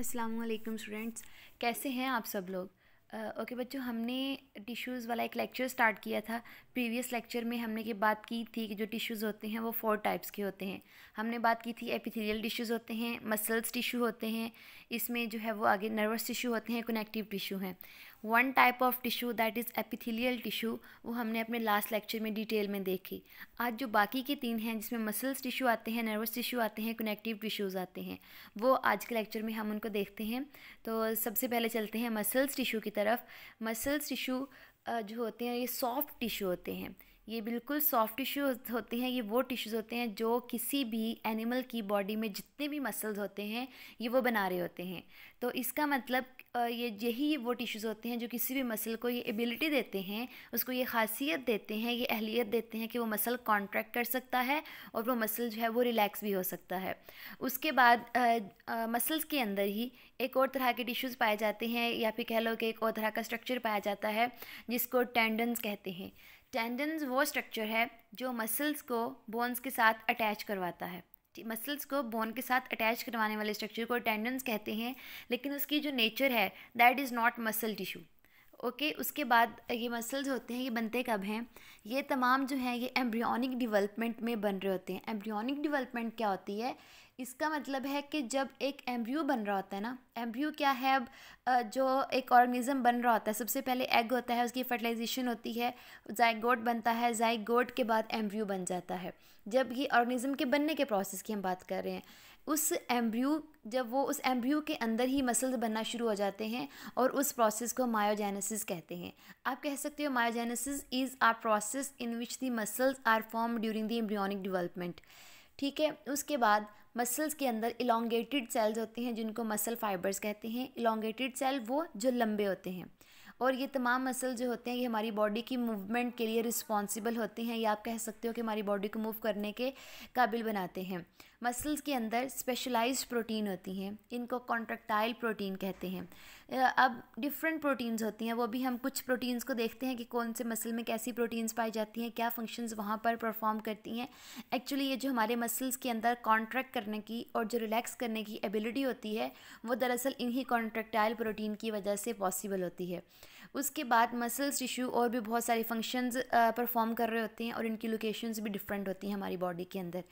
Aslam students कैसे हैं आप सब लोग ओके uh, okay, बच्चों हमने टिश्यूज़ वाला एक लेक्चर स्टार्ट किया था प्रीवियस लेक्चर में हमने ये बात की थी कि जो टिश्यूज़ होते हैं वो फोर टाइप्स के होते हैं हमने बात की थी एपिथेलियल टिश्यूज़ होते हैं मसल्स टिश्यू होते हैं इसमें जो है वो आगे नर्वस टिश्यू होते हैं कनेक्टिव टिश्यू हैं one type of tissue that is epithelial tissue वो हमने अपने लास्ट लेक्चर में डिटेल में देखी आज जो बाकी के तीन हैं जिसमें मसल्स टिश्यू आते हैं नर्वस टिश्यू आते हैं कनेक्टिव टिश्यूज़ आते हैं वो आज के लेक्चर में हम उनको देखते हैं तो सबसे पहले चलते हैं मसल्स टिश्यू की तरफ मसल्स टिश्यू जो होते हैं ये सॉफ्ट टिश्यू होते हैं ये बिल्कुल सॉफ्ट टिश्यू होते हैं ये वो टिश्यूज़ होते हैं जो किसी भी एनिमल की बॉडी में जितने भी मसल्स होते हैं ये वो बना रहे होते हैं तो इसका मतलब ये यही वो टिश्यूज़ होते हैं जो किसी भी मसल को ये एबिलिटी देते हैं उसको ये खासियत देते हैं ये अहलियत देते हैं कि वो मसल कॉन्ट्रैक्ट कर सकता है और वो मसल जो है वो रिलैक्स भी हो सकता है उसके बाद मसल्स के अंदर ही एक और तरह के टिश्यूज़ पाए जाते हैं या फिर कह लो कि एक और तरह का स्ट्रक्चर पाया जाता है जिसको टेंडन्स कहते हैं टेंडन्स वो स्ट्रक्चर है जो मसल्स को बोन्स के साथ अटैच करवाता है मसल्स को बोन के साथ अटैच करवाने वाले स्ट्रक्चर को टेंडन्स कहते हैं लेकिन उसकी जो नेचर है that is not muscle tissue okay उसके बाद ये मसल्स होते हैं ये बनते कब हैं ये तमाम जो हैं ये एम्ब्रियोनिक डेवलपमेंट में बन रहे होते हैं एम्ब्रियोनिक डेवलपमेंट क्या होती है इसका मतलब है कि जब एक एम्ब्रियो बन रहा होता है ना एम्ब्रियो क्या है अब जो एक ऑर्गेनिज्म बन रहा होता है सबसे पहले एग होता है उसकी फर्टिलाइजेशन होती है जाइगोट बनता है जाइगोट के बाद एम्ब्रियो बन जाता है जब ये ऑर्गेनिज्म के बनने के प्रोसेस की हम बात कर रहे हैं उस एम्ब्रियो जब वो उस एम्ब्रियो के अंदर ही मसल्स बनना शुरू हो जाते हैं और उस प्रोसेस को मायोजेनेसिस कहते हैं आप कह सकते हो myogenesis is a process in which the muscles are form during the embryonic development ठीक है उसके बाद मसल्स के अंदर इलोंगेटेड सेल्स होते हैं जिनको मसल फाइबर्स कहते हैं इलोंगेटेड सेल वो जो लंबे होते हैं और ये तमाम मसल जो होते हैं ये हमारी बॉडी की मूवमेंट के लिए रिस्पॉन्सिबल होते हैं या आप कह सकते हो कि हमारी बॉडी को मूव करने के काबिल बनाते हैं मसल्स के अंदर स्पेशलाइज्ड प्रोटीन होती हैं इनको कॉन्ट्रेक्टाइल प्रोटीन कहते हैं अब डिफरेंट प्रोटीन्स होती हैं वो भी हम कुछ प्रोटीन्स को देखते हैं कि कौन से मसल में कैसी प्रोटीन्स पाई जाती हैं क्या फंक्शंस वहाँ पर परफॉर्म करती हैं एक्चुअली ये जो हमारे मसल्स के अंदर कॉन्ट्रैक्ट करने की और जो रिलैक्स करने की एबिलिटी होती है वो दरअसल इन्हीं कॉन्ट्रक्टाइल प्रोटीन की वजह से पॉसिबल होती है उसके बाद मसल्स टिश्यू और भी बहुत सारे फंक्शंस परफॉर्म कर रहे होते हैं और इनकी लोकेशंस भी डिफरेंट होती हैं हमारी बॉडी के अंदर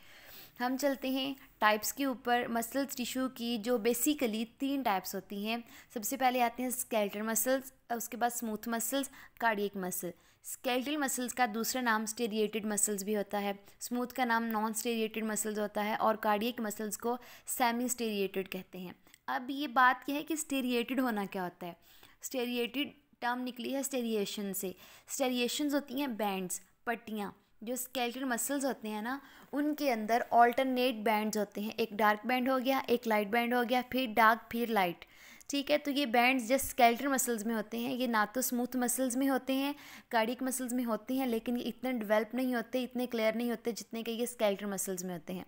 हम चलते हैं टाइप्स के ऊपर मसल्स टिश्यू की जो बेसिकली तीन टाइप्स होती हैं सबसे पहले आते हैं स्केल्टल मसल्स उसके बाद smooth muscles cardiac muscle skeletal muscles का दूसरा नाम स्टेरिएटेड मसल्स भी होता है स्मूथ का नाम नॉन स्टेरिएटेड मसल्स होता है और कार्डियक मसल्स को सेमी स्टेरिएटेड कहते हैं अब ये बात यह है कि स्टेरिएटेड होना क्या होता है स्टेरिएटेड टर्म निकली है स्टेरिएशन से स्टेरिएशन होती हैं बैंड्स पट्टियाँ जो स्केल्टल मसल्स होते हैं ना उनके अंदर ऑल्टरनेट बैंड्स होते हैं एक डार्क बैंड हो गया एक लाइट बैंड हो गया फिर डार्क फिर लाइट ठीक है तो ये बैंड्स जस्ट स्केल्टर मसल्स में होते हैं ये ना तो स्मूथ मसल्स में होते हैं कार्डिक मसल्स में होते हैं लेकिन ये इतने डेवलप नहीं होते इतने क्लियर नहीं होते जितने के ये स्केल्टर मसल्स में होते हैं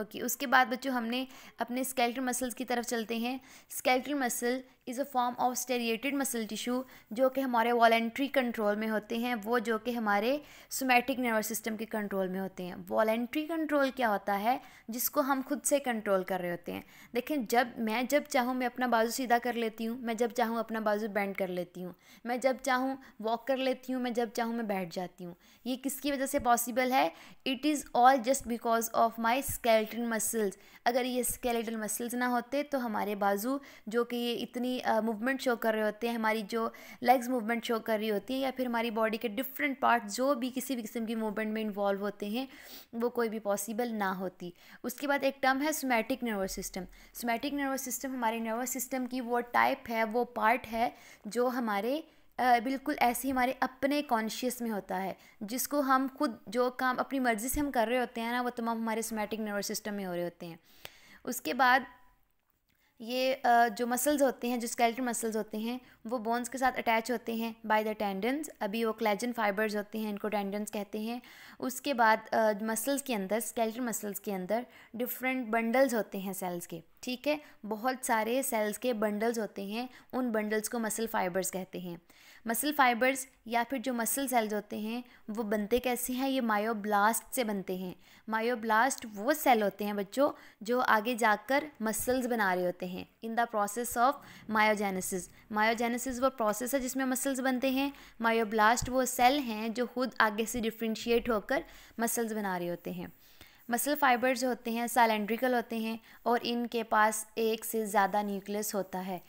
ओके उसके बाद बच्चों हमने अपने स्केल्टर मसल्स की तरफ चलते हैं skeletal muscle is a form of striated muscle tissue जो कि हमारे वॉलेंट्री कंट्रोल में होते हैं वो जो कि हमारे सोमेटिक नर्वस सिस्टम के कंट्रोल में होते हैं वॉलेंट्री कंट्रोल क्या होता है जिसको हम खुद से कंट्रोल कर रहे होते हैं देखें जब मैं जब चाहूँ मैं अपना बाजू सीधा कर लेती हूँ मैं जब चाहूँ अपना बाजू बैंड कर लेती हूँ मैं जब चाहूँ वॉक कर लेती हूँ मैं जब चाहूँ मैं बैठ जाती हूँ ये किसकी वजह से पॉसिबल है it is all just because of my skeleton muscles अगर ये स्केलेटन मसल्स ना होते तो हमारे बाजू जो कि ये इतनी अपनी मूवमेंट शो कर रहे होते हैं हमारी जो लेग्स मूवमेंट शो कर रही होती है या फिर हमारी बॉडी के डिफरेंट पार्ट जो भी किसी भी किस्म की मूवमेंट में इन्वॉल्व होते हैं वो कोई भी पॉसिबल ना होती उसके बाद एक टर्म है somatic nervous system somatic nervous system हमारे नर्वस सिस्टम की वो टाइप है वो पार्ट है जो हमारे आ, बिल्कुल ऐसे ही हमारे अपने कॉन्शियस में होता है जिसको हम खुद जो काम अपनी मर्ज़ी से हम कर रहे होते हैं ना वो तमाम हमारे सोमैटिक नर्वस सिस्टम में हो रहे होते हैं उसके बाद ये जो मसल्स होते हैं जो स्केलेटन मसल्स होते हैं वो बोन्स के साथ अटैच होते हैं बाय द टेंडन्स अभी वो क्लेजन फाइबर्स होते हैं इनको टेंडन्स कहते हैं उसके बाद मसल्स के अंदर स्केलेटन मसल्स के अंदर डिफरेंट बंडल्स होते हैं सेल्स के ठीक है बहुत सारे सेल्स के बंडल्स होते हैं उन बंडल्स को मसल फाइबर्स कहते हैं मसल फाइबर्स या फिर जो मसल सेल्स होते हैं वो बनते कैसे हैं ये मायोब्लास्ट से बनते हैं मायोब्लास्ट वो सेल होते हैं बच्चों जो आगे जाकर मसल्स बना रहे होते हैं in the process of myogenesis myogenesis वो प्रोसेस है जिसमें मसल्स बनते हैं मायोब्लास्ट वो सेल हैं जो खुद आगे से डिफ्रेंशिएट होकर मसल्स बना रहे होते हैं मसल फाइबर्स होते हैं सैलेंड्रिकल होते हैं और इनके पास एक से ज़्यादा न्यूक्लियस होता है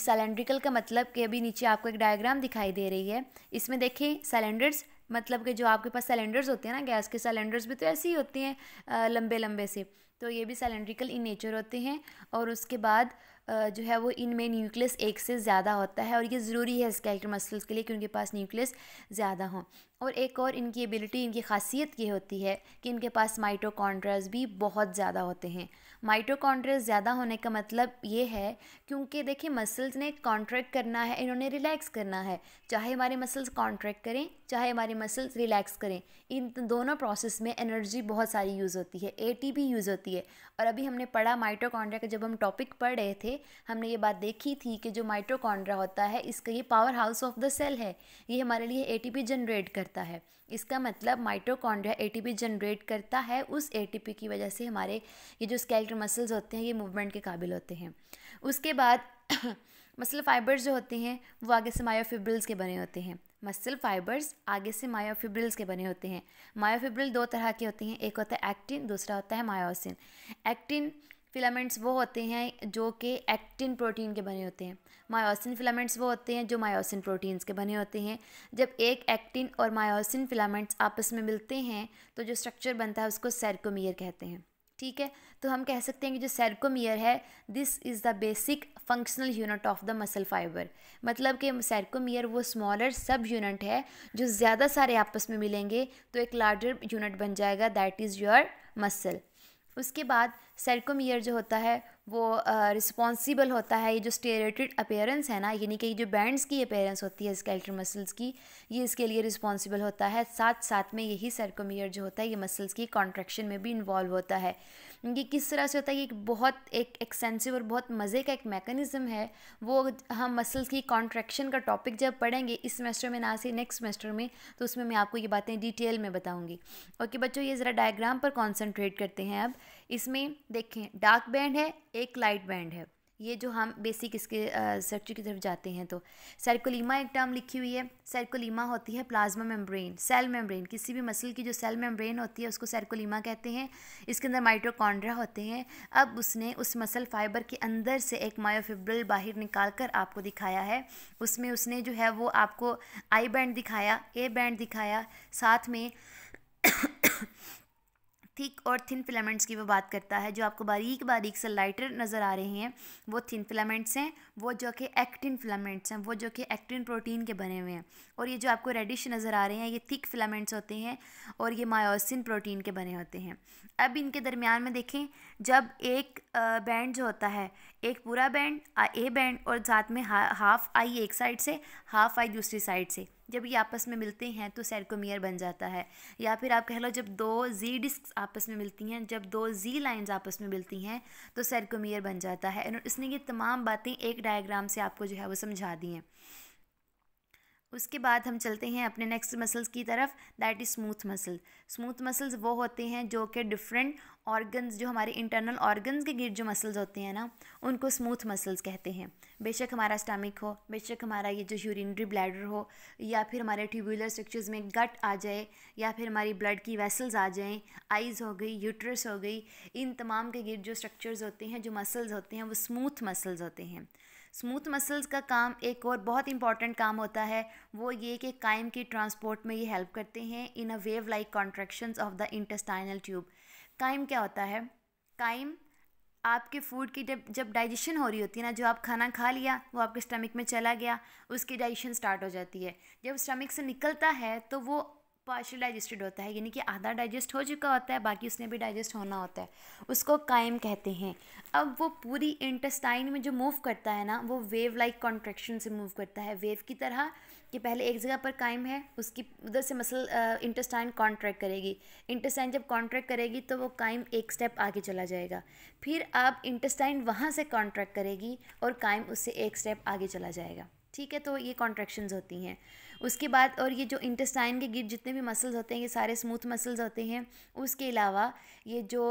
सैलेंड्रिकल का मतलब कि अभी नीचे आपको एक डायग्राम दिखाई दे रही है इसमें देखिए सिलेंडर्स मतलब कि जो आपके पास सिलेंडर्स होते हैं ना गैस के सिलेंडर्स भी तो ऐसे ही होते हैं लंबे लंबे से तो ये भी सिलेंड्रिकल इन नेचर होते हैं और उसके बाद जो है वो इनमें न्यूक्लियस एक से ज़्यादा होता है और ये ज़रूरी है स्केलेटल मसल्स के लिए कि उनके पास न्यूक्लियस ज़्यादा हों और एक और इनकी एबिलिटी इनकी खासियत ये होती है कि इनके पास माइटोकॉन्ड्राज भी बहुत ज़्यादा होते हैं माइटोकॉन्ड्रिया ज़्यादा होने का मतलब ये है क्योंकि देखिए मसल्स ने कॉन्ट्रैक्ट करना है इन्होंने रिलैक्स करना है चाहे हमारे मसल्स कॉन्ट्रैक्ट करें चाहे हमारे मसल्स रिलैक्स करें इन दोनों प्रोसेस में एनर्जी बहुत सारी यूज़ होती है ए यूज़ होती है और अभी हमने पढ़ा माइट्रोकॉन्ड्रा का जब हम टॉपिक पढ़ रहे थे हमने ये बात देखी थी कि जो माइट्रोकॉन्ड्रा होता है इसका ये powerhouse of the cell है ये हमारे लिए पी जनरेट करता है इसका मतलब टी पी जनरेट करता है उस पी की वजह से हमारे ये जो स्केल्टल मसल्स होते हैं ये मूवमेंट के काबिल होते हैं उसके बाद मसल फाइबर्स जो होते हैं वो आगे से मायोफिब्रिल्स के बने होते हैं मसल फाइबर्स आगे से मायोफिब्रिल्स के बने होते हैं मायोफिब्रिल दो तरह के होते हैं एक होता है एक्टिन दूसरा होता है मायोसिन एक्टिन फिलामेंट्स वो होते हैं जो कि एक्टिन प्रोटीन के बने होते हैं मायोसिन फिलामेंट्स वो होते हैं जो मायोसिन प्रोटीन्स के बने होते हैं जब एक एक्टिन और मायोसिन फिलामेंट्स आपस में मिलते हैं तो जो स्ट्रक्चर बनता है उसको सैरकोमियर कहते हैं ठीक है तो हम कह सकते हैं कि जो सैरकोमियर है this is the basic functional unit of the muscle fibre मतलब कि सैरकोमियर वो स्मॉलर सब यूनिट है जो ज़्यादा सारे आपस में मिलेंगे तो एक लार्जर यूनिट बन जाएगा दैट इज़ योर मसल उसके बाद सरकोमियर जो होता है वो रिस्पॉन्सिबल uh, होता है ये जो स्टेरेटेड अपेयरेंस है ना यानी कि जो बैंड्स की अपेयरेंस होती है स्केल्टर मसल्स की ये इसके लिए रिस्पॉन्सिबल होता है साथ साथ में यही सर्कोमियर जो होता है ये मसल्स की कॉन्ट्रेक्शन में भी इन्वॉल्व होता है ये किस तरह से होता है ये एक बहुत एक एक्सेंसिव और बहुत मज़े का एक मैकेनिज़म है वो हम मसल्स की कॉन्ट्रेक्शन का टॉपिक जब पढ़ेंगे इस सेमेस्टर में ना से नेक्स्ट सेमेस्टर में तो उसमें मैं आपको ये बातें डिटेल में बताऊँगी ओके बच्चों ये ज़रा डायग्राम पर कॉन्सेंट्रेट करते हैं अब इसमें देखें डार्क बैंड है एक लाइट बैंड है ये जो हम बेसिक इसके स्ट्रक्चर की तरफ जाते हैं तो सर्कोलीमा एक टर्म लिखी हुई है सर्कोलीमा होती है प्लाज्मा मेम्ब्रेन सेल मेम्ब्रेन किसी भी मसल की जो सेल मेम्ब्रेन होती है उसको सर्कोलीमा कहते हैं इसके अंदर माइट्रोकॉन्ड्रा होते हैं अब उसने उस मसल फाइबर के अंदर से एक मायोफिब्रल बाहर निकाल कर आपको दिखाया है उसमें उसने जो है वो आपको आई बैंड दिखाया ए बैंड दिखाया साथ में थिक और थिन फिलामेंट्स की वो बात करता है जो आपको बारीक बारीक से लाइटर नज़र आ रहे हैं वो थिन फिलामेंट्स हैं वो जो कि एक्टिन फिलामेंट्स हैं वो जो कि एक्टिन प्रोटीन के बने हुए हैं और ये जो आपको रेडिश नज़र आ रहे हैं ये थिक फिलामेंट्स होते हैं और ये मायोसिन प्रोटीन के बने होते हैं अब इनके दरमियान में देखें जब एक बैंड जो होता है एक पूरा बैंड ए बैंड और साथ में हाफ आई एक साइड से हाफ आई दूसरी साइड से जब ये आपस में मिलते हैं तो सैरकोमियर बन जाता है या फिर आप कह लो जब दो जी डिस्क आपस में मिलती हैं जब दो जी लाइंस आपस में मिलती हैं तो सैरकोमियर बन जाता है और इसने ये तमाम बातें एक डायग्राम से आपको जो है वो समझा दी हैं उसके बाद हम चलते हैं अपने नेक्स्ट मसल्स की तरफ that is smooth muscle smooth muscles वो होते हैं जो कि डिफरेंट ऑर्गन्स जो हमारे इंटरनल ऑर्गन्स के गिर जो मसल्स होते हैं ना उनको स्मूथ मसल्स कहते हैं बेशक हमारा स्टमिक हो बेशक हमारा ये जो यूरिनरी ब्लैडर हो या फिर हमारे ट्यूबुलर स्ट्रक्चर्स में गट आ जाए या फिर हमारी ब्लड की वेसल्स आ जाएँ आइज़ हो गई यूट्रस हो गई इन तमाम के गिर जो स्ट्रक्चर्स होते हैं जो मसल्स होते हैं वो स्मूथ मसल्स होते हैं स्मूथ मसल्स का काम एक और बहुत इंपॉर्टेंट काम होता है वो ये कि कायम की ट्रांसपोर्ट में ये हेल्प करते हैं in a wave like contraction of the intestinal tube chyme क्या होता है काइम आपके फूड की जब जब डाइजेशन हो रही होती है ना जो आप खाना खा लिया वो आपके स्टमक में चला गया उसकी डाइजेशन स्टार्ट हो जाती है जब स्टमक से निकलता है तो वो पार्शल डाइजेस्टेड होता है यानी कि आधा डाइजेस्ट हो चुका होता है बाकी उसने भी डाइजेस्ट होना होता है उसको कायम कहते हैं अब वो पूरी इंटेस्टाइन में जो मूव करता है ना वो वेव लाइक कॉन्ट्रेक्शन से मूव करता है वेव की तरह कि पहले एक जगह पर कायम है उसकी उधर से मसल इंटेस्टाइन कॉन्ट्रैक्ट करेगी इंटेस्टाइन जब कॉन्ट्रैक्ट करेगी तो वो कायम एक स्टेप आगे चला जाएगा फिर आप इंटेस्टाइन वहाँ से कॉन्ट्रैक्ट करेगी और कायम उससे एक स्टेप आगे चला जाएगा ठीक है तो ये कॉन्ट्रैक्शंस होती हैं उसके बाद और ये जो इंटेस्टाइन के गिर जितने भी मसल्स होते हैं ये सारे स्मूथ मसल्स होते हैं उसके अलावा ये जो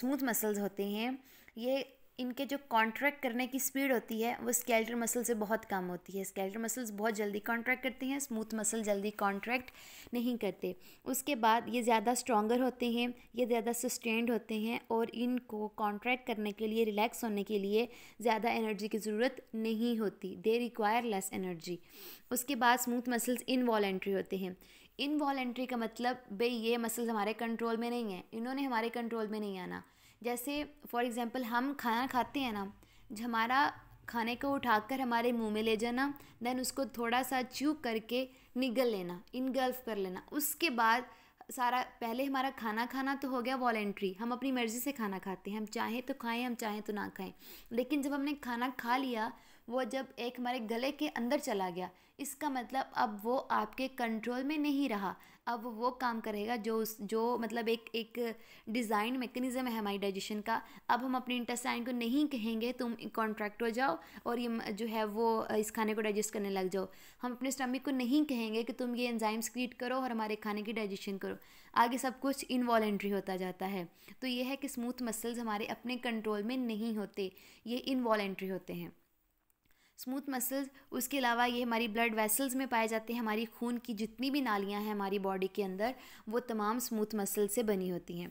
स्मूथ मसल्स होते हैं ये इनके जो कॉन्ट्रैक्ट करने की स्पीड होती है वो स्केल्टर मसल से बहुत कम होती है स्केल्टर मसल्स बहुत जल्दी कॉन्ट्रैक्ट करते हैं स्मूथ मसल जल्दी कॉन्ट्रैक्ट नहीं करते उसके बाद ये ज़्यादा स्ट्रॉगर होते हैं ये ज़्यादा सस्टेंड होते हैं और इनको कॉन्ट्रैक्ट करने के लिए रिलैक्स होने के लिए ज़्यादा एनर्जी की ज़रूरत नहीं होती दे रिक्वायर लेस एनर्जी उसके बाद स्मूथ मसल्स इनवॉलेंट्री होते हैं इनवॉलेंट्री का मतलब भाई ये मसल्स हमारे कंट्रोल में नहीं है इन्होंने हमारे कंट्रोल में नहीं आना जैसे फॉर एग्ज़ाम्पल हम खाना खाते हैं ना हमारा खाने को उठाकर हमारे मुंह में ले जाना देन उसको थोड़ा सा च्यू करके निगल लेना इनगल्फ कर लेना उसके बाद सारा पहले हमारा खाना खाना तो हो गया वॉलेंट्री हम अपनी मर्ज़ी से खाना खाते हैं हम चाहें तो खाएं हम चाहें तो ना खाएं लेकिन जब हमने खाना खा लिया वो जब एक हमारे गले के अंदर चला गया इसका मतलब अब वो आपके कंट्रोल में नहीं रहा अब वो काम करेगा जो उस जो मतलब एक एक डिज़ाइन मेकनिज़म है हमारी डाइजेशन का अब हम अपने इंटेस्टाइन को नहीं कहेंगे तुम कॉन्ट्रैक्ट हो जाओ और ये जो है वो इस खाने को डाइजेस्ट करने लग जाओ हम अपने स्टमक को नहीं कहेंगे कि तुम ये एंजाइम क्रिएट करो और हमारे खाने की डाइजेशन करो आगे सब कुछ इन्वॉलेंट्री होता जाता है तो ये है कि स्मूथ मसल्स हमारे अपने कंट्रोल में नहीं होते ये इन्वॉलेंट्री होते हैं स्मूथ मसल्स उसके अलावा ये हमारी ब्लड वेसल्स में पाए जाते हैं हमारी खून की जितनी भी नालियाँ हैं हमारी बॉडी के अंदर वो तमाम स्मूथ मसल से बनी होती हैं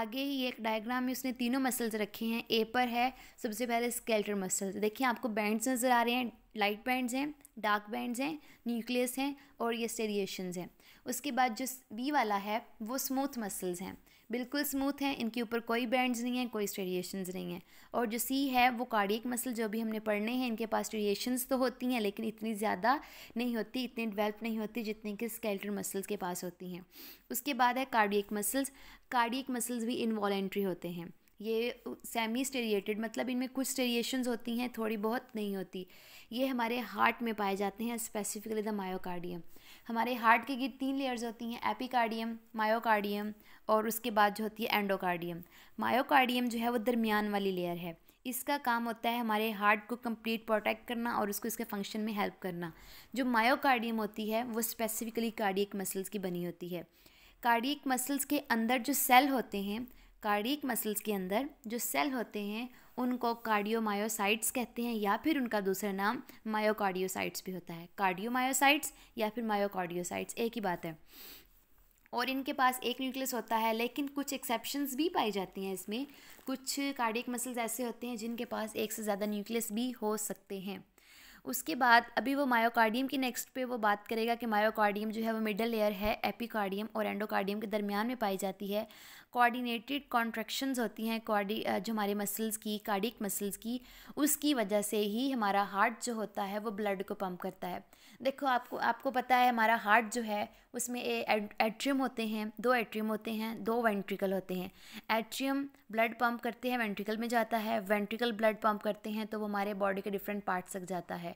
आगे ही एक डायग्राम में उसने तीनों मसल्स रखे हैं ए पर है सबसे पहले स्केल्टर मसल्स देखिए आपको बैंड्स नज़र आ रहे हैं लाइट बैंड्स हैं डार्क बैंड्स हैं न्यूक्लियस हैं और ये स्टेरिएशन हैं उसके बाद जो बी वाला है वो स्मूथ मसल्स हैं बिल्कुल स्मूथ हैं इनके ऊपर कोई बैंड्स नहीं हैं कोई स्टेरिएशंस नहीं हैं और जो सी है वो कार्डियक मसल जो भी हमने पढ़ने हैं इनके पास स्टेरिएशंस तो होती हैं लेकिन इतनी ज़्यादा नहीं होती इतनी डिवेल्प नहीं होती जितनी कि स्केल्टर मसल्स के पास होती हैं उसके बाद है कार्डियक मसल्स कार्डियक मसल्स भी इन्वॉलेंट्री होते हैं ये सेमी स्टेरिएटेड मतलब इनमें कुछ स्टेरिएशंस होती हैं थोड़ी बहुत नहीं होती ये हमारे हार्ट में पाए जाते हैं स्पेसिफिकली द मायोकार्डियम हमारे हार्ट के गिर तीन लेयर्स होती हैं एपिकार्डियम मायोकार्डियम और उसके बाद जो होती है एंडोकार्डियम मायोकार्डियम जो है वो दरमियान वाली लेयर है इसका काम होता है हमारे हार्ट को कंप्लीट प्रोटेक्ट करना और उसको इसके फंक्शन में हेल्प करना जो मायोकार्डियम होती है वो स्पेसिफिकली कार्डियक मसल्स की बनी होती है कार्डियक मसल्स के अंदर जो सेल होते हैं कार्डियक मसल्स के अंदर जो सेल होते हैं उनको कार्डियोमायोसाइट्स कहते हैं या फिर उनका दूसरा नाम मायोकार्डियोसाइट्स भी होता है कार्डियोमायोसाइट्स या फिर मायोकार्डियोसाइट्स एक ही बात है और इनके पास एक न्यूक्लियस होता है लेकिन कुछ एक्सेप्शंस भी पाई जाती हैं इसमें कुछ कार्डियक मसल्स ऐसे होते हैं जिनके पास एक से ज़्यादा न्यूक्लियस भी हो सकते हैं उसके बाद अभी वो मायोकार्डियम की नेक्स्ट पे वो बात करेगा कि मायोकार्डियम जो है वो मिडल लेयर है एपिकार्डियम और एंडोकार्डियम के दरमियान में पाई जाती है कोऑर्डिनेटेड कॉन्ट्रैक्शंस होती हैं कॉर्डी जो हमारे मसल्स की कार्डिक मसल्स की उसकी वजह से ही हमारा हार्ट जो होता है वो ब्लड को पम्प करता है देखो आपको आपको पता है हमारा हार्ट जो है उसमें एट्रियम होते हैं दो एट्रियम होते हैं दो वेंट्रिकल होते हैं एट्रियम ब्लड पम्प करते हैं वेंट्रिकल में जाता है वेंट्रिकल ब्लड पम्प करते हैं तो वो हमारे बॉडी के डिफरेंट पार्ट्स तक जाता है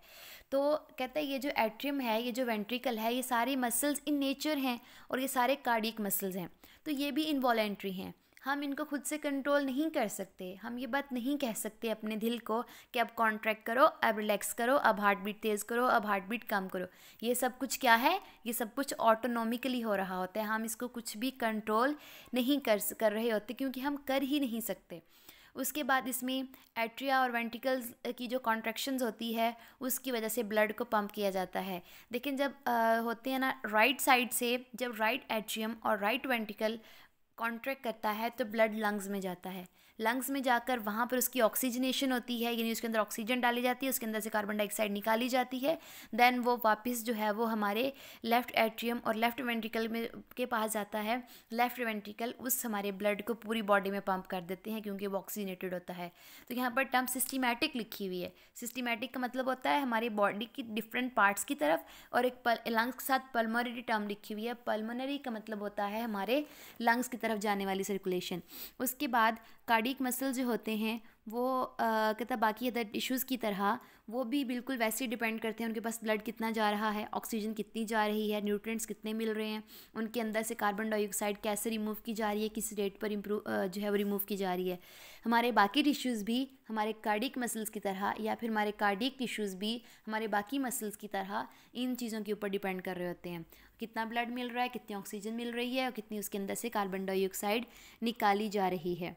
तो कहते हैं ये जो एट्रियम है ये जो वेंट्रिकल है ये सारे मसल्स इन नेचर हैं और ये सारे कार्डिक मसल्स हैं तो ये भी इन्वॉलेंट्री हैं हम इनको खुद से कंट्रोल नहीं कर सकते हम ये बात नहीं कह सकते अपने दिल को कि अब कॉन्ट्रैक्ट करो अब रिलैक्स करो अब हार्ट बीट तेज़ करो अब हार्ट बीट कम करो ये सब कुछ क्या है ये सब कुछ ऑटोनॉमिकली हो रहा होता है हम इसको कुछ भी कंट्रोल नहीं कर कर रहे होते क्योंकि हम कर ही नहीं सकते उसके बाद इसमें एट्रिया और वेंटिकल्स की जो कॉन्ट्रेक्शन होती है उसकी वजह से ब्लड को पंप किया जाता है लेकिन जब आ, होते हैं ना राइट साइड से जब राइट एट्रियम और राइट वेंटिकल कॉन्ट्रैक्ट करता है तो ब्लड लंग्स में जाता है लंग्स में जाकर वहाँ पर उसकी ऑक्सीजनेशन होती है यानी उसके अंदर ऑक्सीजन डाली जाती है उसके अंदर से कार्बन डाइऑक्साइड निकाली जाती है देन वो वापस जो है वो हमारे लेफ़्ट एट्रियम और लेफ़्ट वेंट्रिकल में के पास जाता है लेफ़्ट वेंट्रिकल उस हमारे ब्लड को पूरी बॉडी में पंप कर देते हैं क्योंकि वो ऑक्सीजनेटेड होता है तो यहाँ पर टर्म सिस्टमैटिक लिखी हुई है सिस्टमैटिक का मतलब होता है हमारी बॉडी की डिफरेंट पार्ट्स की तरफ और एक लंग्स के साथ पल्मोनरी टर्म लिखी हुई है पल्मोनरी का मतलब होता है हमारे लंग्स मतलब की तरफ जाने वाली सर्कुलेशन उसके बाद कार्डियो कार्डिक मसल जो होते हैं वो कहता बाकी अदर टिश्यूज़ की तरह वो भी बिल्कुल वैसे डिपेंड करते हैं उनके पास ब्लड कितना जा रहा है ऑक्सीजन कितनी जा रही है न्यूट्रिएंट्स कितने मिल रहे हैं उनके अंदर से कार्बन डाइऑक्साइड कैसे रिमूव की जा रही है किस रेट पर इम्प्रूव जो है वो रिमूव की जा रही है हमारे बाकी टिश्यूज़ भी हमारे कार्डिक मसल्स की तरह या फिर हमारे कार्डिक टिश्यूज़ भी हमारे बाकी मसल्स की तरह इन चीज़ों के ऊपर डिपेंड कर रहे होते हैं कितना ब्लड मिल रहा है कितनी ऑक्सीजन मिल रही है और कितनी उसके अंदर से कार्बन डाइऑक्साइड निकाली जा रही है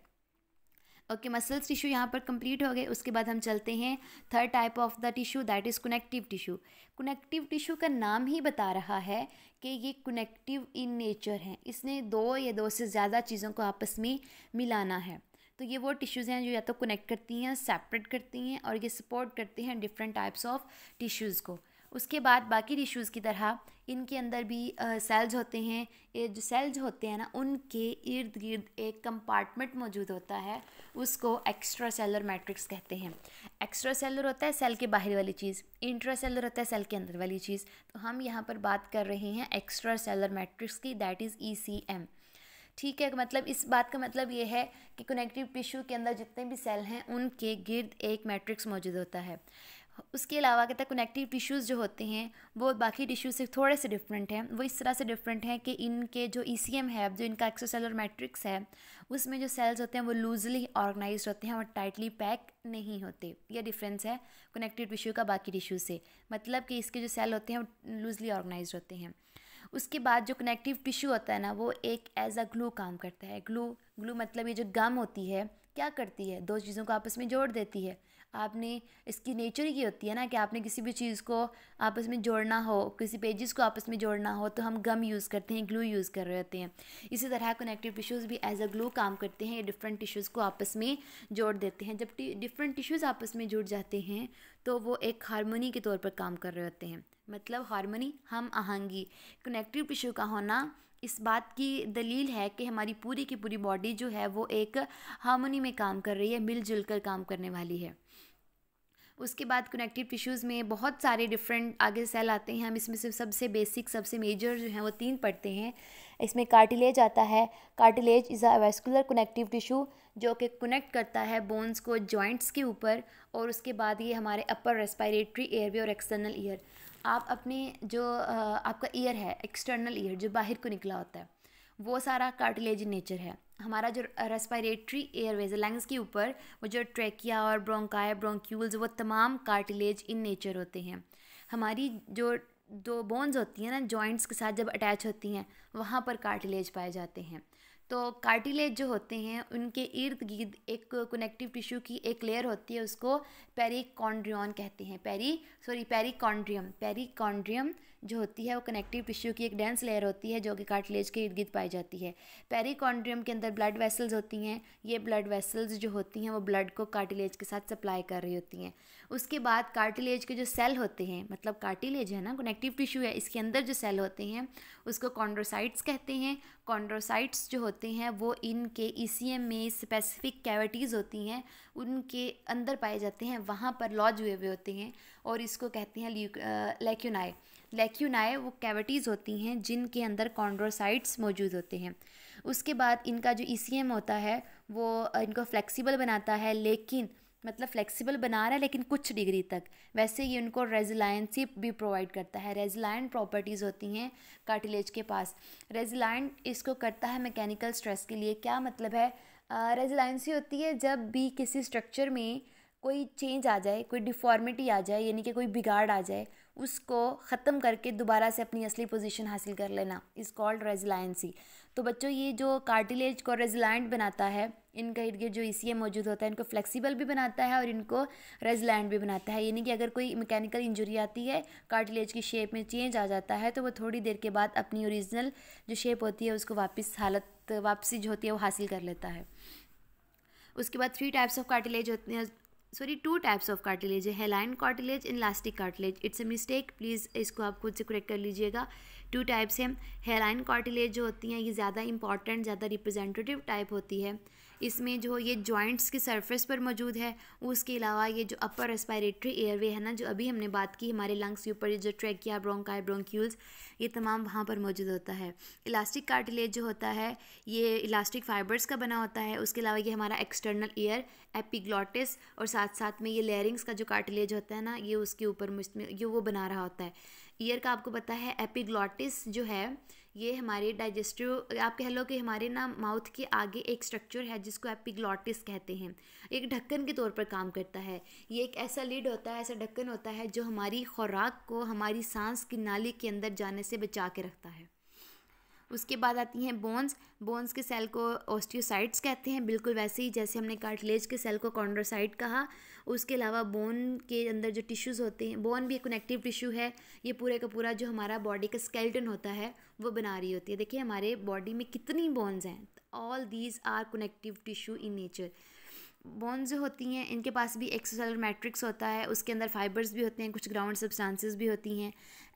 ओके मसल्स टिश्यू यहाँ पर कंप्लीट हो गए उसके बाद हम चलते हैं third type of the tissue that is connective tissue connective tissue का नाम ही बता रहा है कि ये कनेक्टिव इन नेचर हैं इसने दो या दो से ज़्यादा चीज़ों को आपस में मिलाना है तो ये वो टिश्यूज़ हैं जो या तो कनेक्ट करती हैं सेपरेट करती हैं और ये सपोर्ट करती हैं डिफरेंट टाइप्स ऑफ टिश्यूज़ को उसके बाद बाकी टिश्यूज़ की तरह इनके अंदर भी सेल्स होते हैं ये जो सेल्स होते हैं ना उनके इर्द गिर्द एक कंपार्टमेंट मौजूद होता है उसको एक्स्ट्रा सेलर मैट्रिक्स कहते हैं एक्स्ट्रा सेलर होता है सेल के बाहर वाली चीज़ इंट्रा सेलर होता है सेल के अंदर वाली चीज़ तो हम यहाँ पर बात कर रहे हैं एक्स्ट्रा सेलर मैट्रिक्स की that is E C M ठीक है मतलब इस बात का मतलब ये है कि कनेक्टिव टिश्यू के अंदर जितने भी सेल हैं उनके गिर्द एक मैट्रिक्स मौजूद होता है उसके अलावा कहते हैं कनेक्टिव टिश्यूज़ जो होते हैं वो बाकी टिश्यूज़ से थोड़े से डिफरेंट हैं वो इस तरह से डिफरेंट हैं कि इनके जो ई e है जो इनका एक्सोसेलर मैट्रिक्स है उसमें जो सेल्स होते हैं वो लूजली ऑर्गेनाइज होते हैं और टाइटली पैक नहीं होते ये डिफरेंस है कनेक्टिव टिश्यू का बाकी टिश्यू से मतलब कि इसके जो सेल होते हैं वो लूजली ऑर्गेनाइज होते हैं उसके बाद जो कनेक्टिव टिश्यू होता है ना वो एक एज अ ग्लू काम करता है ग्लू ग्लू मतलब ये जो गम होती है क्या करती है दो चीज़ों को आपस में जोड़ देती है आपने इसकी नेचर ही होती है ना कि आपने किसी भी चीज़ को आपस में जोड़ना हो किसी पेजेस को आपस में जोड़ना हो तो हम गम यूज़ करते हैं ग्लू यूज़ कर रहे होते हैं इसी तरह कनेक्टिव टिश्यूज़ भी एज अ ग्लू काम करते हैं डिफरेंट टिश्यूज़ को आपस में जोड़ देते हैं जब डिफरेंट टिश्यूज़ आपस में जुड़ जाते हैं तो वो एक हारमोनी के तौर पर काम कर रहे होते हैं मतलब हारमोनी हम आहंगी कनेक्टिव टिश्यू का होना इस बात की दलील है कि हमारी पूरी की पूरी बॉडी जो है वो एक हारमोनी में काम कर रही है मिलजुल कर काम करने वाली है उसके बाद कनेक्टिव टिश्यूज़ में बहुत सारे डिफरेंट आगे सेल आते हैं हम इसमें से सबसे बेसिक सबसे मेजर जो हैं वो तीन पढ़ते हैं इसमें कार्टिलेज आता है cartilage is avascular connective tissue जो कि कनेक्ट करता है बोन्स को जॉइंट्स के ऊपर और उसके बाद ये हमारे अपर रेस्पायरेटरी भी और एक्सटर्नल ईयर आप अपने जो आपका ईयर है एक्सटर्नल ईयर जो बाहर को निकला होता है वो सारा कार्टिलेज नेचर है हमारा जो रेस्पायरेटरी एयरवेज लंग्स के ऊपर वो जो ट्रेकिया और ब्रोंकाय ब्रोंक्यूल्स वो तमाम कार्टिलेज इन नेचर होते हैं हमारी जो दो बोन्स होती हैं ना जॉइंट्स के साथ जब अटैच होती हैं वहाँ पर कार्टिलेज पाए जाते हैं तो कार्टिलेज जो होते हैं उनके इर्द गिर्द एक कनेक्टिव टिश्यू की एक लेयर होती है उसको पेरिकॉन्ड्रियन कहते हैं पेरी सॉरी पेरिकॉन्ड्रियम पेरिकॉन्ड्रियम जो होती है वो कनेक्टिव टिश्यू की एक डेंस लेयर होती है जो कि कार्टिलेज के इर्द गिर्द पाई जाती है पेरिकॉन्ड्रियम के अंदर ब्लड वेसल्स होती हैं ये ब्लड वेसल्स जो होती हैं वो ब्लड को कार्टिलेज के साथ सप्लाई कर रही होती हैं उसके बाद कार्टिलेज के जो सेल होते हैं मतलब कार्टिलेज है ना कनेक्टिव टिश्यू है इसके अंदर जो सेल होते हैं उसको कॉन्ड्रोसाइट्स कहते हैं कॉन्ड्रोसाइट्स जो होते हैं वो इनके ई में स्पेसिफिक कैविटीज़ होती हैं उनके अंदर पाए जाते हैं वहाँ पर लॉज हुए हुए होते हैं और इसको कहते हैं लेक्यूनाई लेक्यूनाए वो कैविटीज़ होती हैं जिनके अंदर कॉन्ड्रोसाइट्स मौजूद होते हैं उसके बाद इनका जो ई e होता है वो इनको फ्लेक्सिबल बनाता है लेकिन मतलब फ्लेक्सिबल बना रहा है लेकिन कुछ डिग्री तक वैसे ये उनको रेजिलायंसी भी प्रोवाइड करता है रेजिलायंट प्रॉपर्टीज़ होती हैं कार्टिलेज के पास रेजिलायंट इसको करता है मैकेनिकल स्ट्रेस के लिए क्या मतलब है रेजिलायंसी होती है जब भी किसी स्ट्रक्चर में कोई चेंज आ जाए कोई डिफॉर्मिटी आ जाए यानी कि कोई बिगाड़ आ जाए उसको ख़त्म करके दोबारा से अपनी असली पोजीशन हासिल कर लेना इस कॉल्ड रेजिलायंसी तो बच्चों ये जो कार्टिलेज को रेजिलाइंट बनाता है इनका इर्द गिर्द जो ई e मौजूद होता है इनको फ्लेक्सिबल भी बनाता है और इनको रेजिलाइंट भी बनाता है यानी कि अगर कोई मैकेनिकल इंजरी आती है कार्टिलेज की शेप में चेंज आ जाता है तो वो थोड़ी देर के बाद अपनी ओरिजिनल जो शेप होती है उसको वापस हालत वापसी जो होती है वो हासिल कर लेता है उसके बाद थ्री टाइप्स ऑफ कार्टिलेज होते हैं sorry two types of cartilage है hyaline cartilage and elastic cartilage it's a mistake please इसको आप खुद से करेक्ट कर लीजिएगा टू टाइप्स हैं हेलाइन कार्टिलेज जो होती हैं ये ज़्यादा इंपॉर्टेंट ज़्यादा रिप्रेजेंटेटिव टाइप होती है इसमें जो ये जॉइंट्स की सरफेस पर मौजूद है उसके अलावा ये जो अपर रेस्पायरेटरी एयरवे है ना जो अभी हमने बात की हमारे लंग्स के ऊपर जो ट्रैकिया ब्रोंकाय ब्रोंक्यूल्स ये तमाम वहाँ पर मौजूद होता है इलास्टिक कार्टिलेज जो होता है ये इलास्टिक फाइबर्स का बना होता है उसके अलावा ये हमारा एक्सटर्नल ईयर एपिग्लॉटिस और साथ साथ में ये लेयरिंग्स का जो कार्टिलेज होता है ना ये उसके ऊपर मुझमें ये वो बना रहा होता है ईयर का आपको पता है एपिग्लॉटिस जो है ये हमारे डाइजेस्टिव आप कह लो कि हमारे ना माउथ के आगे एक स्ट्रक्चर है जिसको आप पिग्लॉटिस कहते हैं एक ढक्कन के तौर पर काम करता है ये एक ऐसा लीड होता है ऐसा ढक्कन होता है जो हमारी खुराक को हमारी सांस की नाली के अंदर जाने से बचा के रखता है उसके बाद आती हैं बोन्स बोन्स के सेल को ओस्टियोसाइट्स कहते हैं बिल्कुल वैसे ही जैसे हमने कार्टिलेज के सेल को कॉन्ड्रोसाइट कहा उसके अलावा बोन के अंदर जो टिश्यूज़ होते हैं बोन भी एक कनेक्टिव टिश्यू है ये पूरे का पूरा जो हमारा बॉडी का स्केल्टन होता है वो बना रही होती है देखिए हमारे बॉडी में कितनी बोन्स हैं all these are connective tissue in nature bone जो होती हैं इनके पास भी एक्स्ट्रा मैट्रिक्स होता है उसके अंदर फाइबर्स भी होते हैं कुछ ग्राउंड सब्सटेंसेस भी होती हैं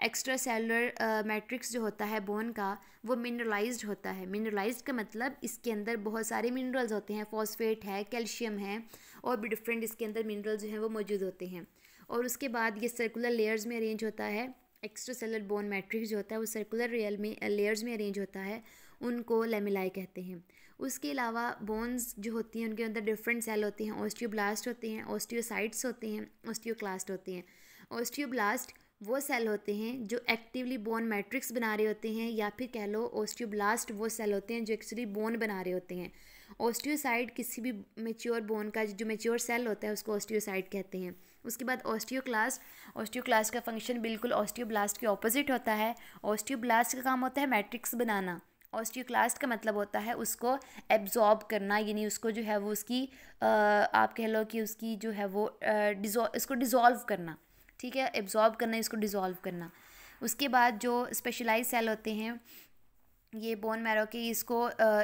एक्स्ट्रा सेलुलर मैट्रिक्स जो होता है बोन का वो मिनरलाइज्ड होता है मिनरलाइज्ड का मतलब इसके अंदर बहुत सारे मिनरल्स होते हैं फॉस्फेट है कैल्शियम है और भी डिफरेंट इसके अंदर मिनरल जो हैं वो मौजूद होते हैं और उसके बाद ये सर्कुलर लेयर्स में अरेंज होता है एक्स्ट्रा सेलर बोन मैट्रिक्स जो होता है वो सर्कुलर रियल में लेयर्स में अरेंज होता है उनको लेमिलाई कहते हैं उसके अलावा बोन्स जो होती हैं उनके अंदर डिफरेंट सेल होते हैं ऑस्टियोब्लास्ट होते हैं ऑस्टियोसाइट्स होते हैं ऑस्टियोक्लास्ट होते हैं ऑस्टियोब्लास्ट वो सेल होते हैं जो एक्टिवली बोन मैट्रिक्स बना रहे होते हैं या फिर कह लो ऑस्टियोब्लास्ट वो सेल होते हैं जो एक्चुअली बोन बना रहे होते हैं ऑस्टियोसाइड किसी भी मेच्योर बोन का जो मेच्योर सेल होता है उसको ऑस्टियोसाइड कहते हैं उसके बाद ऑस्टियोक्लास्ट ऑस्टियोक्लास्ट का फंक्शन बिल्कुल ऑस्टियोब्लास्ट के ऑपोजिट होता है ऑस्टियोब्लास्ट का काम होता है मैट्रिक्स बनाना ऑस्टियोक्लास्ट का मतलब होता है उसको एब्जॉर्ब करना यानी उसको जो है वो उसकी आप कह लो कि उसकी जो है वो डिज़ोल्व इसको डिज़ोल्व करना ठीक है एब्जॉर्ब करना इसको डिज़ोल्व करना उसके बाद जो स्पेशलाइज सेल होते हैं ये बोन मैरो के इसको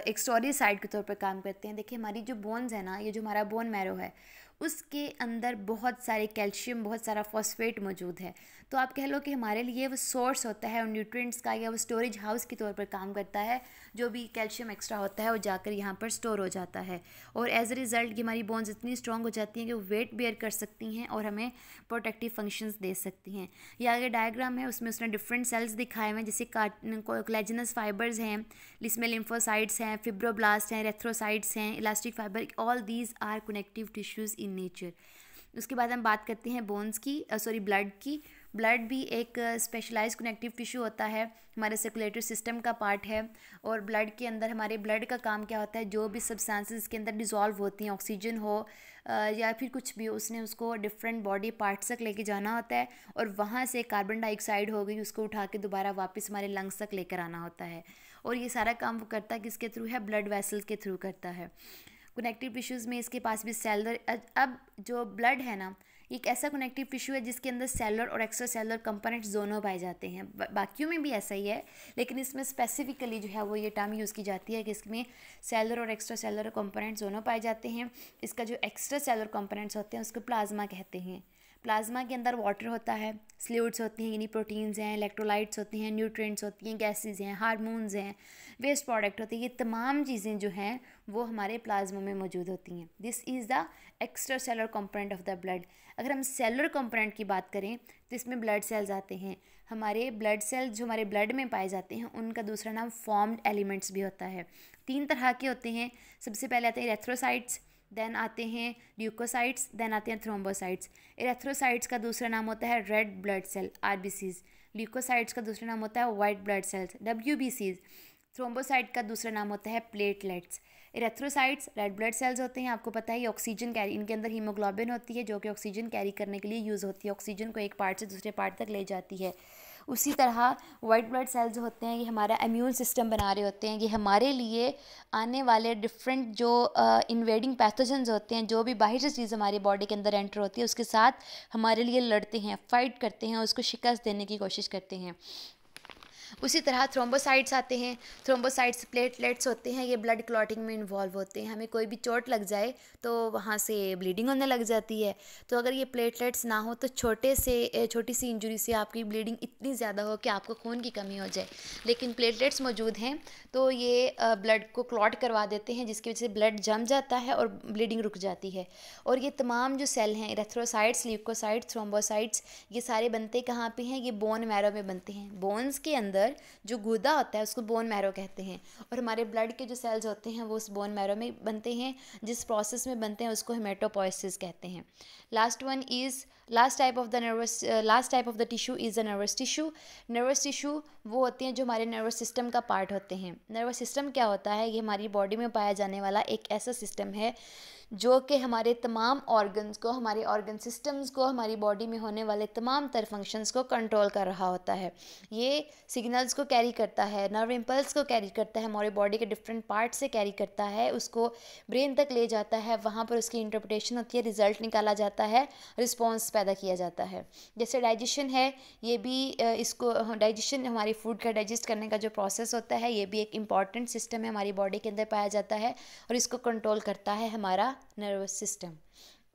एक स्टोरी साइड के तौर पर काम करते हैं देखिए हमारी जो बोन्स है ना ये जो हमारा बोन मैरो है उसके अंदर बहुत सारे कैल्शियम बहुत सारा फॉस्फेट मौजूद है तो आप कह लो कि हमारे लिए वो सोर्स होता है और न्यूट्रिएंट्स का या वो स्टोरेज हाउस के तौर पर काम करता है जो भी कैल्शियम एक्स्ट्रा होता है वो जाकर यहाँ पर स्टोर हो जाता है और एज अ रिज़ल्ट हमारी बोन्स इतनी स्ट्रॉन्ग हो जाती हैं कि वो वेट बेयर कर सकती हैं और हमें प्रोटेक्टिव फंक्शंस दे सकती हैं या आगे डायग्राम है उसमें उसने डिफरेंट सेल्स दिखाए हुए हैं जैसे कोलेजनस फाइबर्स हैं इसमें लिम्फोसाइड्स हैं फिब्रोब्लास्ट हैं रेथ्रोसाइड्स हैं elastic fiber all these are connective tissues in nature उसके बाद हम बात करते हैं बोन्स की सॉरी ब्लड की ब्लड भी एक स्पेशलाइज कनेक्टिव टिश्यू होता है हमारे सर्कुलेटरी सिस्टम का पार्ट है और ब्लड के अंदर हमारे ब्लड का काम क्या होता है जो भी सब्सटेंसेस के अंदर डिजॉल्व होती हैं ऑक्सीजन हो या फिर कुछ भी उसने उसको डिफरेंट बॉडी पार्ट्स तक लेके जाना होता है और वहाँ से कार्बन डाइऑक्साइड हो गई उसको उठा के दोबारा वापस हमारे लंग्स तक लेकर आना होता है और ये सारा काम वो करता किसके थ्रू है ब्लड वेसल के थ्रू करता है कनेक्टिव टिश्यूज़ में इसके पास भी सेल अब जो ब्लड है ना एक ऐसा कनेक्टिव टिश्यू है जिसके अंदर सेलर और एक्स्ट्रा सेलर कंपोनेंट्स दोनों पाए जाते हैं बाकियों में भी ऐसा ही है लेकिन इसमें स्पेसिफिकली जो है वो ये टर्म यूज़ की जाती है कि इसमें सेलर और एक्स्ट्रा सेलर कंपोनेंट्स दोनों पाए जाते हैं इसका जो एक्स्ट्रा सेलर कंपोनेंट्स होते हैं उसको प्लाज्मा कहते हैं प्लाज्मा के अंदर वाटर होता है स्ल्यूड्स होती हैं यानी प्रोटीन्स हैं इलेक्ट्रोलाइट्स होते हैं न्यूट्रिएंट्स होती हैं गैसेज हैं हार्मोन्स हैं वेस्ट प्रोडक्ट होते हैं ये तमाम चीज़ें जो हैं वो हमारे प्लाज्मा में मौजूद होती हैं this is the extracellular component of the blood अगर हम सेलर कॉम्पोनेंट की बात करें तो इसमें ब्लड सेल्स आते हैं हमारे ब्लड सेल जो हमारे ब्लड में पाए जाते हैं उनका दूसरा नाम फॉर्म्ड एलिमेंट्स भी होता है तीन तरह के होते हैं सबसे पहले आते हैं रेथ्रोसाइट्स देन आते हैं ल्यूकोसाइट्स देन आते हैं थ्रोम्बोसाइट्स एरेथ्रोसाइट्स का दूसरा नाम होता है red blood cell or leukocytes का दूसरा नाम होता है white blood cells W thrombocyte का दूसरा नाम होता है platelets erythrocytes red blood cells होते हैं आपको पता है ये ऑक्सीजन कैरी इनके अंदर हीमोग्लोबिन होती है जो कि ऑक्सीजन कैरी करने के लिए यूज़ होती है ऑक्सीजन को एक पार्ट से दूसरे पार्ट तक ले जाती है उसी तरह वाइट ब्लड सेल्स होते हैं ये हमारा इम्यून सिस्टम बना रहे होते हैं ये हमारे लिए आने वाले डिफरेंट जो इन्वेडिंग पैथोजन होते हैं जो भी बाहर से चीज़ हमारी बॉडी के अंदर एंटर होती है उसके साथ हमारे लिए लड़ते हैं फाइट करते हैं उसको शिकस्त देने की कोशिश करते हैं उसी तरह थ्रोम्बोसाइट्स आते हैं थ्रोम्बोसाइट्स प्लेटलेट्स होते हैं ये ब्लड क्लॉटिंग में इन्वॉल्व होते हैं हमें कोई भी चोट लग जाए तो वहाँ से ब्लीडिंग होने लग जाती है तो अगर ये प्लेटलेट्स ना हो तो छोटे से छोटी सी इंजरी से आपकी ब्लीडिंग इतनी ज़्यादा हो कि आपको खून की कमी हो जाए लेकिन प्लेटलेट्स मौजूद हैं तो ये ब्लड को क्लॉट करवा देते हैं जिसकी वजह से ब्लड जम जाता है और ब्लीडिंग रुक जाती है और ये तमाम जो सेल हैं रेथ्रोसाइट्स ल्यूकोसाइट्स थ्रोम्बोसाइट्स ये सारे बनते कहाँ पर हैं ये बोन मैरो में बनते हैं बोन्स के अंदर अंदर जो गुदा होता है उसको बोन मैरो कहते हैं और हमारे ब्लड के जो सेल्स होते हैं वो उस बोन मैरो में बनते हैं जिस प्रोसेस में बनते हैं उसको हेमेटोपोइसिस कहते हैं last one is last type of the nervous last type of the tissue is the nervous tissue nervous tissue वो होती हैं जो हमारे नर्वस सिस्टम का पार्ट होते हैं नर्वस सिस्टम क्या होता है ये हमारी बॉडी में पाया जाने वाला एक ऐसा सिस्टम है जो कि हमारे तमाम ऑर्गन्स को हमारे ऑर्गन सिस्टम्स को हमारी बॉडी में होने वाले तमाम तर फंक्शंस को कंट्रोल कर रहा होता है ये सिग्नल्स को कैरी करता है नर्व इम्पल्स को कैरी करता है हमारे बॉडी के डिफरेंट पार्ट से कैरी करता है उसको ब्रेन तक ले जाता है वहाँ पर उसकी इंटरप्रटेशन होती है रिज़ल्ट निकाला जाता है रिस्पॉन्स पैदा किया जाता है जैसे डाइजेशन है ये भी इसको डाइजेशन हमारे फूड का डाइजेस्ट करने का जो प्रोसेस होता है ये भी एक इम्पॉर्टेंट सिस्टम है हमारी बॉडी के अंदर पाया जाता है और इसको कंट्रोल करता है हमारा नर्वस सिस्टम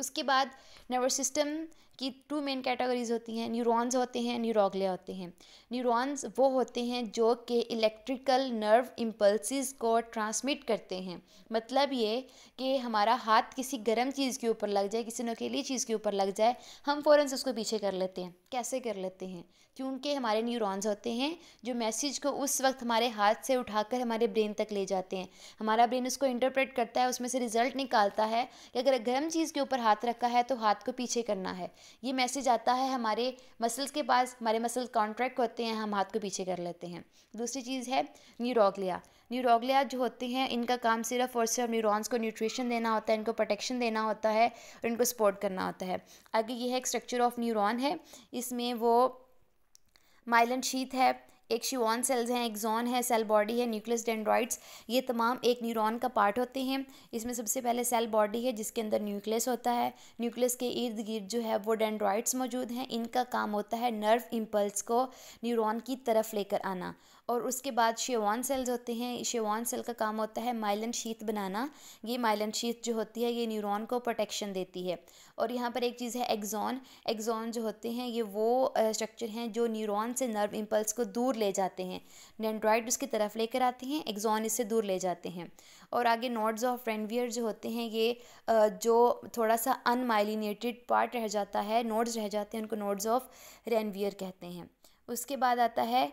उसके बाद नर्वस सिस्टम कि टू मेन कैटेगरीज होती हैं न्यूरॉन्स होते हैं न्यूरोगलिया होते हैं न्यूरॉन्स वो होते हैं जो कि इलेक्ट्रिकल नर्व इम्पल्सिस को ट्रांसमिट करते हैं मतलब ये कि हमारा हाथ किसी गर्म चीज़ के ऊपर लग जाए किसी नकेली चीज़ के ऊपर लग जाए हम फ़ौर से उसको पीछे कर लेते हैं कैसे कर लेते हैं क्योंकि हमारे न्यूरॉन्स होते हैं जो मैसेज को उस वक्त हमारे हाथ से उठाकर हमारे ब्रेन तक ले जाते हैं हमारा ब्रेन उसको इंटरप्रेट करता है उसमें से रिज़ल्ट निकालता है कि अगर गर्म चीज़ के ऊपर हाथ रखा है तो हाथ को पीछे करना है ये मैसेज आता है हमारे मसल्स के पास हमारे मसल कॉन्ट्रैक्ट होते हैं हम हाथ को पीछे कर लेते हैं दूसरी चीज़ है न्यूरोगलिया न्यूरोगलिया जो होते हैं इनका काम सिर्फ और सिर्फ न्यूरॉन्स को न्यूट्रिशन देना होता है इनको प्रोटेक्शन देना होता है और इनको सपोर्ट करना होता है आगे ये है एक स्ट्रक्चर ऑफ न्यूरॉन है इसमें वो माइलन शीत है एक शिवान सेल्स हैं एक्जॉन है सेल बॉडी है न्यूक्लियस डेंड्रॉइड्स ये तमाम एक न्यूरॉन का पार्ट होते हैं इसमें सबसे पहले सेल बॉडी है जिसके अंदर न्यूक्लियस होता है न्यूक्लियस के इर्द गिर्द जो है वो डेंड्रॉइड्स मौजूद हैं इनका काम होता है नर्व इम्पल्स को न्यूरॉन की तरफ लेकर आना और उसके बाद शेवान सेल्स होते हैं शेवान सेल का काम होता है माइलन शीत बनाना ये माइलन शीत जो होती है ये न्यूरॉन को प्रोटेक्शन देती है और यहाँ पर एक चीज़ है एग्जॉन एग्जॉन जो होते हैं ये वो स्ट्रक्चर हैं जो न्यूरॉन से नर्व इम्पल्स को दूर ले जाते हैं डेंड्रॉइड उसकी तरफ लेकर आते हैं एग्जॉन इससे दूर ले जाते हैं और आगे नोट्स ऑफ रेनवियर जो होते हैं ये जो थोड़ा सा अनमाइलिनेटेड पार्ट रह जाता है नोट्स रह जाते हैं उनको नोट्स ऑफ रेनवियर कहते हैं उसके बाद आता है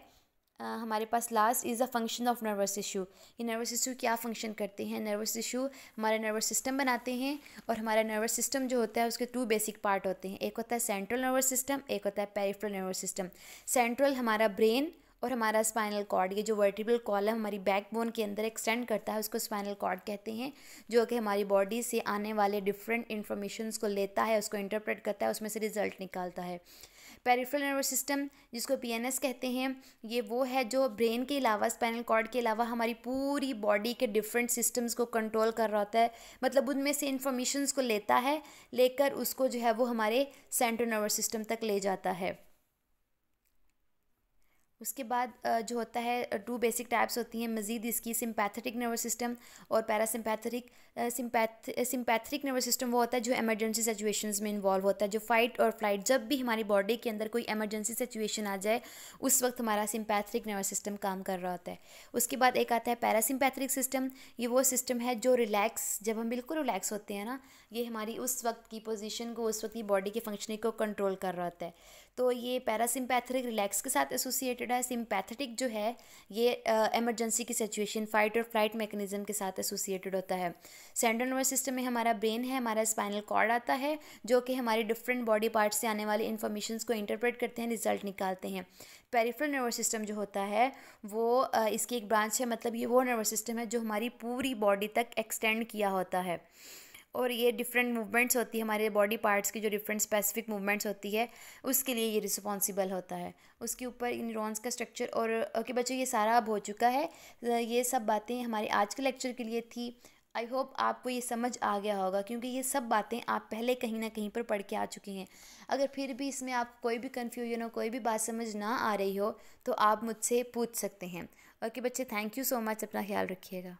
हमारे पास last is a function of nervous tissue ये नर्वस टिश्यू क्या फंक्शन करते हैं नर्वस टिश्यू हमारा नर्वस सिस्टम बनाते हैं और हमारा नर्वस सिस्टम जो होता है उसके टू बेसिक पार्ट होते हैं एक होता है सेंट्रल नर्वस सिस्टम एक होता है पेरिफ्रल नर्वस सिस्टम सेंट्रल हमारा ब्रेन और हमारा स्पाइनल कॉर्ड ये जो वर्टिबल कॉलम हमारी बैकबोन के अंदर एक्सटेंड करता है उसको स्पाइनल कॉर्ड कहते हैं जो कि हमारी बॉडी से आने वाले डिफरेंट इन्फॉर्मेशन को लेता है उसको इंटरप्रेट करता है उसमें से रिजल्ट निकालता है पेरिफ्रल नर्वस सिस्टम जिसको पीएनएस कहते हैं ये वो है जो ब्रेन के अलावा स्पाइनल कॉर्ड के अलावा हमारी पूरी बॉडी के डिफरेंट सिस्टम्स को कंट्रोल कर रहा होता है मतलब उनमें से इन्फॉर्मेशन को लेता है लेकर उसको जो है वो हमारे सेंट्रल नर्वस सिस्टम तक ले जाता है उसके बाद जो होता है टू बेसिक टाइप्स होती हैं मज़ीद इसकी सिम्पैथेटिक नर्वस सिस्टम और parasympathetic sympath sympathetic nervous system वो होता है जो एमरजेंसी सिचुएशंस में इन्वॉल्व होता है जो फाइट और फ्लाइट जब भी हमारी बॉडी के अंदर कोई एमरजेंसी सिचुएशन आ जाए उस वक्त हमारा सिम्पैथेटिक नर्वस सिस्टम काम कर रहा होता है उसके बाद एक आता है पैरासिम्पैथेटिक सिस्टम ये वो सिस्टम है जो रिलैक्स जब हम बिल्कुल रिलैक्स होते हैं ना ये हमारी उस वक्त की पोजिशन को उस वक्त की बॉडी के फंक्शनिंग को कंट्रोल कर रहा होता है तो ये पैरासिम्पैथरिक रिलैक्स के साथ एसोसिएटेड सिम्पैथिक जो है ये एमरजेंसी की सिचुएशन फाइट और फ्लाइट मैकेनिज्म के साथ एसोसिएटेड होता है सेंट्रल नर्वस सिस्टम में हमारा ब्रेन है हमारा स्पाइनल कॉर्ड आता है जो कि हमारे डिफरेंट बॉडी पार्ट से आने वाली इन्फॉर्मेशन को इंटरप्रेट करते हैं रिजल्ट निकालते हैं पेरीफ्रल नर्वस सिस्टम जो होता है वो इसकी एक ब्रांच है मतलब ये वो नर्वस सिस्टम है जो हमारी पूरी बॉडी तक एक्सटेंड किया होता है और ये डिफरेंट मूवमेंट्स होती है हमारे बॉडी पार्ट्स की जो डिफरेंट स्पेसिफिक मूवमेंट्स होती है उसके लिए ये रिस्पॉन्सिबल होता है उसके ऊपर न्यूरॉन्स का स्ट्रक्चर और ओके बच्चों ये सारा अब हो चुका है ये सब बातें हमारे आज के लेक्चर के लिए थी आई होप आपको ये समझ आ गया होगा क्योंकि ये सब बातें आप पहले कहीं ना कहीं पर पढ़ के आ चुकी हैं अगर फिर भी इसमें आप कोई भी कन्फ्यूजन हो कोई भी बात समझ ना आ रही हो तो आप मुझसे पूछ सकते हैं ओके बच्चे थैंक यू सो मच अपना ख्याल रखिएगा